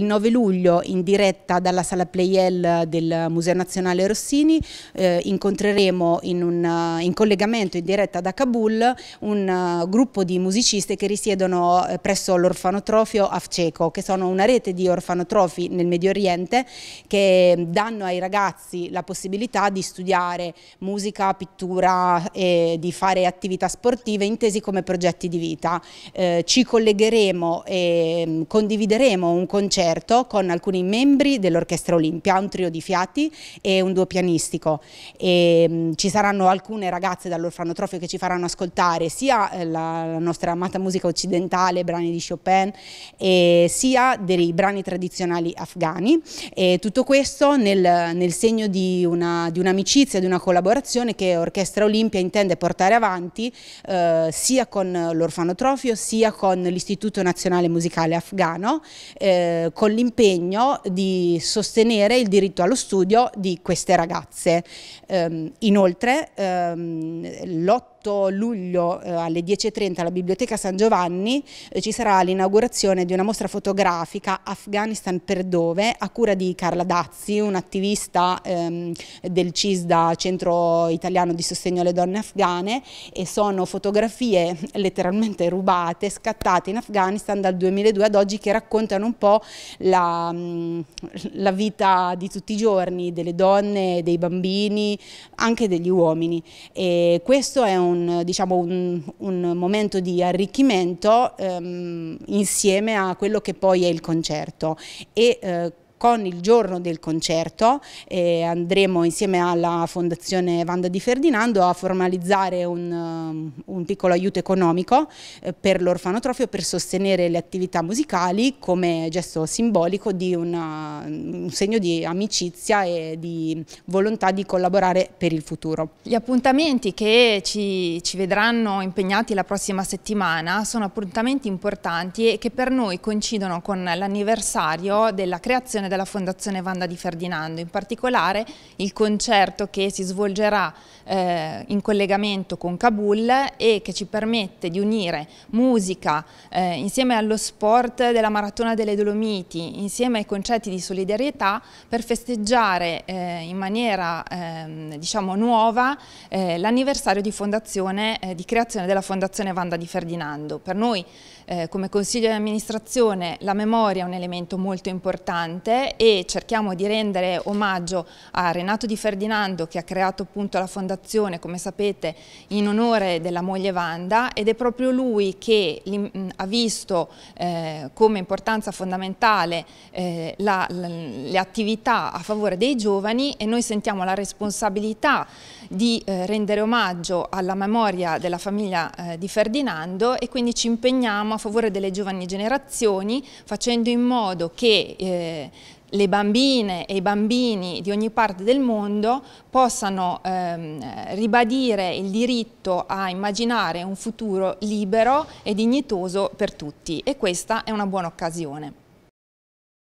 Il 9 luglio in diretta dalla sala Playel del Museo Nazionale Rossini eh, incontreremo in, un, eh, in, collegamento in diretta da Kabul un uh, gruppo di musiciste che risiedono eh, presso l'orfanotrofio Afceco che sono una rete di orfanotrofi nel Medio Oriente che danno ai ragazzi la possibilità di studiare musica, pittura e di fare attività sportive intesi come progetti di vita. Eh, ci collegheremo e mm, condivideremo un concetto concerto con alcuni membri dell'Orchestra Olimpia, un trio di fiati e un duo pianistico. E, mh, mm, ci saranno alcune ragazze dall'orfanotrofio che ci faranno ascoltare sia eh, la, la, nostra amata musica occidentale, brani di Chopin, e, sia dei brani tradizionali afghani. E tutto questo nel, nel segno di un'amicizia, di, un di una collaborazione che Orchestra Olimpia intende portare avanti eh, sia con l'orfanotrofio sia con l'Istituto Nazionale Musicale Afghano, eh, con l'impegno di sostenere il diritto allo studio di queste ragazze. Ehm, inoltre ehm, l'8 8 luglio eh, alle 10.30 alla Biblioteca San Giovanni eh, ci sarà l'inaugurazione di una mostra fotografica Afghanistan per dove a cura di Carla Dazzi, un'attivista ehm, del CISDA Centro Italiano di Sostegno alle Donne Afghane e sono fotografie letteralmente rubate, scattate in Afghanistan dal 2002 ad oggi che raccontano un po' la, mm, la vita di tutti i giorni delle donne, dei bambini, anche degli uomini e questo è un un, diciamo, un, un momento di arricchimento ehm, insieme a quello che poi è il concerto e eh, con il giorno del concerto e andremo insieme alla Fondazione Vanda di Ferdinando a formalizzare un, um, un piccolo aiuto economico eh, per l'orfanotrofio per sostenere le attività musicali come gesto simbolico di una, un segno di amicizia e di volontà di collaborare per il futuro. Gli appuntamenti che ci, ci vedranno impegnati la prossima settimana sono appuntamenti importanti e che per noi coincidono con l'anniversario della creazione della Fondazione Vanda di Ferdinando, in particolare il concerto che si svolgerà eh, in collegamento con Kabul e che ci permette di unire musica eh, insieme allo sport della Maratona delle Dolomiti, insieme ai concetti di solidarietà per festeggiare eh, in maniera ehm, diciamo nuova eh, l'anniversario di, eh, di, creazione della Fondazione Vanda di Ferdinando. Per noi eh, come Consiglio di amministrazione la memoria è un elemento molto importante e cerchiamo di rendere omaggio a Renato Di Ferdinando che ha creato appunto la fondazione, come sapete, in onore della moglie Wanda ed è proprio lui che ha visto eh, come importanza fondamentale eh, la, la, le attività a favore dei giovani e noi sentiamo la responsabilità di eh, rendere omaggio alla memoria della famiglia eh, di Ferdinando e quindi ci impegniamo a favore delle giovani generazioni facendo in modo che eh, le bambine e i bambini di ogni parte del mondo possano ehm, ribadire il diritto a immaginare un futuro libero e dignitoso per tutti e questa è una buona occasione.